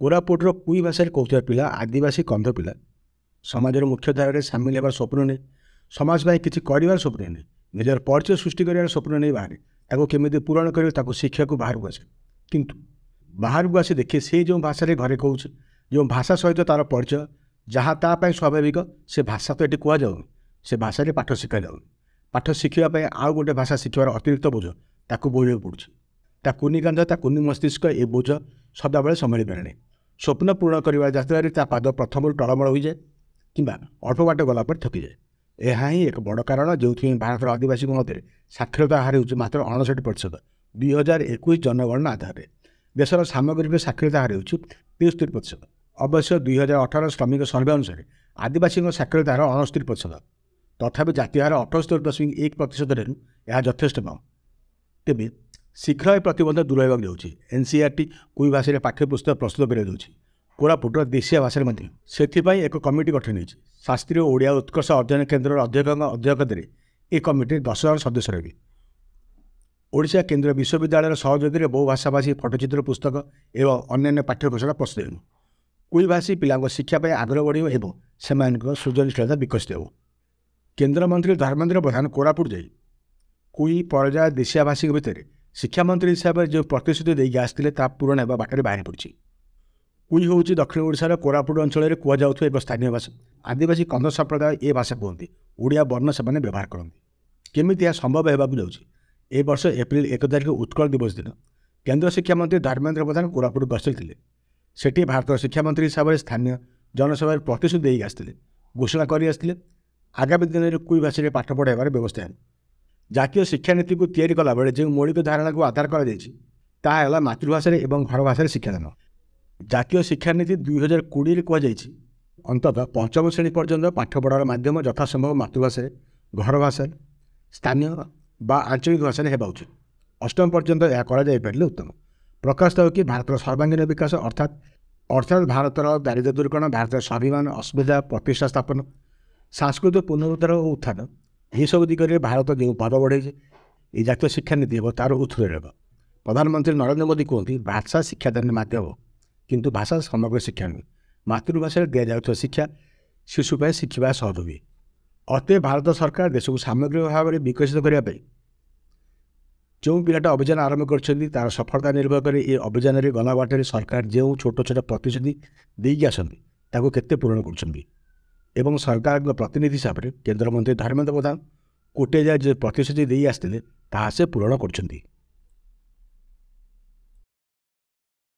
କୋରାପୁଟର କୁଇ ଭାଷାରେ କହୁଥିବା ପିଲା ଆଦିବାସୀ କନ୍ଧ ପିଲା ସମାଜର ମୁଖ୍ୟଧାରାରେ ସାମିଲ ହେବାର ସ୍ୱପ୍ନ ନେଇ ସମାଜ ପାଇଁ କିଛି କରିବାର ସ୍ୱପ୍ନ ନେଇ ନିଜର ପରିଚୟ ସୃଷ୍ଟି କରିବାର ସ୍ୱପ୍ନ ନେଇ ବାହାରେ ତାକୁ କେମିତି ପୂରଣ କରିବେ ତାକୁ ଶିକ୍ଷାକୁ ବାହାରକୁ ଆସେ କିନ୍ତୁ ବାହାରକୁ ଆସି ଦେଖେ ସେ ଯେଉଁ ଭାଷାରେ ଘରେ କହୁଛି ଯେଉଁ ଭାଷା ସହିତ ତା'ର ପରିଚୟ ଯାହା ତା ପାଇଁ ସ୍ୱାଭାବିକ ସେ ଭାଷା ତ ଏଠି କୁହାଯାଉନି ସେ ଭାଷାରେ ପାଠ ଶିଖାଯାଉନି ପାଠ ଶିଖିବା ପାଇଁ ଆଉ ଗୋଟେ ଭାଷା ଶିଖିବାର ଅତିରିକ୍ତ ବୋଝ ତାକୁ ବୋଇବାକୁ ପଡ଼ୁଛି ତା କୁନି କାନ୍ଧ ତା କୁନି ମସ୍ତିଷ୍କ ଏ ବୋଝ ସଦାବେଳେ ସମ୍ଭାଳି ପାରେ ନାହିଁ ସ୍ୱପ୍ନ ପୂରଣ କରିବା ଯାତ୍ରାରେ ତା ପାଦ ପ୍ରଥମରୁ ଟଳମଳ ହୋଇଯାଏ କିମ୍ବା ଅଳ୍ପ ବାଟ ଗଲା ପରେ ଥକିଯାଏ ଏହା ହିଁ ଏକ ବଡ଼ କାରଣ ଯେଉଁଥିପାଇଁ ଭାରତର ଆଦିବାସୀଙ୍କ ମଧ୍ୟରେ ସାକ୍ଷରତା ହାର ହେଉଛି ମାତ୍ର ଅଣଷଠି ପ୍ରତିଶତ ଦୁଇ ହଜାର ଏକୋଇଶ ଜନଗଣନା ଆଧାରରେ ଦେଶର ସାମଗ୍ରିକ ସାକ୍ଷରତା ହାର ହେଉଛି ତେସ୍ତରୀ ପ୍ରତିଶତ ଅବଶ୍ୟ ଦୁଇ ହଜାର ଅଠର ଶ୍ରମିକ ସର୍ଭେ ଅନୁସାରେ ଆଦିବାସୀଙ୍କ ସାକ୍ଷରତା ହାର ଅଣସ୍ତରୀ ପ୍ରତିଶତ ତଥାପି ଜାତୀୟ ହାର ଅଠସ୍ତରୀ ଦଶମିକ ଏକ ପ୍ରତିଶତରେ ଏହା ଯଥେଷ୍ଟ କମ୍ ତେବେ ଶୀଘ୍ର ଏହି ପ୍ରତିବନ୍ଧକ ଦୂର ହେବାକୁ ଯାଉଛି ଏନ୍ସିଇଆର୍ଟି କୁଇ ଭାଷାରେ ପାଠ୍ୟପୁସ୍ତକ ପ୍ରସ୍ତୁତ କରିବାକୁ ଯାଉଛି କୋରାପୁଟର ଦେଶୀୟ ଭାଷାରେ ମଧ୍ୟ ସେଥିପାଇଁ ଏକ କମିଟି ଗଠନ ହୋଇଛି ଶାସ୍ତ୍ରୀୟ ଓଡ଼ିଆ ଉତ୍କର୍ଷ ଅଧ୍ୟୟନ କେନ୍ଦ୍ରର ଅଧ୍ୟକ୍ଷଙ୍କ ଅଧ୍ୟକ୍ଷତାରେ ଏ କମିଟିରେ ଦଶ ଜଣ ସଦସ୍ୟ ରହିବେ ଓଡ଼ିଶା କେନ୍ଦ୍ରୀୟ ବିଶ୍ୱବିଦ୍ୟାଳୟର ସହଯୋଗୀରେ ବହୁ ଭାଷାଭାଷୀ ଫଟୋଚିତ୍ର ପୁସ୍ତକ ଏବଂ ଅନ୍ୟାନ୍ୟ ପାଠ୍ୟପୁସ୍ତକ ପ୍ରସ୍ତୁତ ହେବ କୁଇଭାଷୀ ପିଲାଙ୍କ ଶିକ୍ଷା ପାଇଁ ଆଗ୍ରହ ବଢ଼ିବ ଏବଂ ସେମାନଙ୍କ ସୃଜନଶୀଳତା ବିକଶିତ ହେବ କେନ୍ଦ୍ରମନ୍ତ୍ରୀ ଧର୍ମେନ୍ଦ୍ର ପ୍ରଧାନ କୋରାପୁଟ ଯାଇ କୁଇ ପରଜା ଭାଷୀଙ୍କ ଭିତରେ ଶିକ୍ଷାମନ୍ତ୍ରୀ ହିସାବରେ ଯେଉଁ ପ୍ରତିଶ୍ରୁତି ଦେଇକି ଆସିଥିଲେ ତାହା ପୂରଣ ହେବା ବାଟରେ ବାହାରି ପଡ଼ୁଛି କୁଇ ହେଉଛି ଦକ୍ଷିଣ ଓଡ଼ିଶାର କୋରାପୁଟ ଅଞ୍ଚଳରେ କୁହାଯାଉଥିବା ଏକ ସ୍ଥାନୀୟ ଭାଷା ଆଦିବାସୀ କନ୍ଧ ସମ୍ପ୍ରଦାୟ ଏ ଭାଷା କୁହନ୍ତି ଓଡ଼ିଆ ବର୍ଣ୍ଣ ସେମାନେ ବ୍ୟବହାର କରନ୍ତି କେମିତି ଏହା ସମ୍ଭବ ହେବାକୁ ଯାଉଛି ଏ ବର୍ଷ ଏପ୍ରିଲ ଏକ ତାରିଖ ଉତ୍କଳ ଦିବସ ଦିନ କେନ୍ଦ୍ର ଶିକ୍ଷାମନ୍ତ୍ରୀ ଧର୍ମେନ୍ଦ୍ର ପ୍ରଧାନ କୋରାପୁଟ ଗସ୍ତିଥିଲେ ସେଠି ଭାରତର ଶିକ୍ଷାମନ୍ତ୍ରୀ ହିସାବରେ ସ୍ଥାନୀୟ ଜନସଭାରେ ପ୍ରତିଶ୍ରୁତି ଦେଇକି ଆସିଥିଲେ ଘୋଷଣା କରିଆସିଥିଲେ ଆଗାମୀ ଦିନରେ କୁଇ ଭାଷାରେ ପାଠ ପଢ଼ାଇବାର ବ୍ୟବସ୍ଥା ହେବ ଜାତୀୟ ଶିକ୍ଷାନୀତିକୁ ତିଆରି କଲାବେଳେ ଯେଉଁ ମୌଳିକ ଧାରଣାକୁ ଆଧାର କରାଯାଇଛି ତାହା ହେଲା ମାତୃଭାଷାରେ ଏବଂ ଘର ଭାଷାରେ ଶିକ୍ଷାଦାନ ଜାତୀୟ ଶିକ୍ଷାନୀତି ଦୁଇହଜାର କୋଡ଼ିଏରେ କୁହାଯାଇଛି ଅନ୍ତତଃ ପଞ୍ଚମ ଶ୍ରେଣୀ ପର୍ଯ୍ୟନ୍ତ ପାଠପଢ଼ାର ମାଧ୍ୟମ ଯଥାସମ୍ଭବ ମାତୃଭାଷାରେ ଘର ଭାଷାରେ ସ୍ଥାନୀୟ ବା ଆଞ୍ଚଳିକ ଭାଷାରେ ହେବା ଉଚିତ ଅଷ୍ଟମ ପର୍ଯ୍ୟନ୍ତ ଏହା କରାଯାଇପାରିଲେ ଉତ୍ତମ ପ୍ରକାଶିତ ହେଉ କି ଭାରତର ସର୍ବାଙ୍ଗୀନ ବିକାଶ ଅର୍ଥାତ୍ ଅର୍ଥାତ୍ ଭାରତର ଦାରିଦ୍ର୍ୟ ଦୂରୀକରଣ ଭାରତର ସ୍ୱାଭିମାନ ଅସୁବିଧା ପ୍ରତିଷ୍ଠା ସ୍ଥାପନ ସାଂସ୍କୃତିକ ପୁନରୁଦ୍ଧାର ଓ ଉତ୍ଥାନ ଏହିସବୁ ଦିଗରେ ଭାରତ ଯେଉଁ ପାଦ ବଢ଼େଇଛି এই জাতীয় শিক্ষানীতি এবং তার উত্তরে নেব প্রধানমন্ত্রী নরেন্দ্র মোদী কুহতি ভাষা শিক্ষাদানের মাধ্যম কিন্তু ভাষা সমগ্র শিক্ষা নয় মাতৃভাষায় দিয়া যাওয়া শিক্ষা শিশু পাই শিখিবা সহজ হুয়ে অতে ভারত সরকার দেশকে সামগ্রিক ভাবে বিকশিত করা যে পিলাটা অভিযান আরম্ভ করছেন তার সফলতা নির্ভর করে এই অভিযানের গণবাটরে সরকার যে ছোট ছোট প্রতিশ্রুতি দিয়ে আসতে তাকে কেতে পূরণ করছেন ଏବଂ ସରକାରଙ୍କ ପ୍ରତିନିଧି ହିସାବରେ କେନ୍ଦ୍ରମନ୍ତ୍ରୀ ଧର୍ମେନ୍ଦ୍ର ପ୍ରଧାନ କୋଟିଏ ଯାଏ ଯେ ପ୍ରତିଶ୍ରୁତି ଦେଇ ଆସିଥିଲେ ତାହା ସେ ପୂରଣ କରୁଛନ୍ତି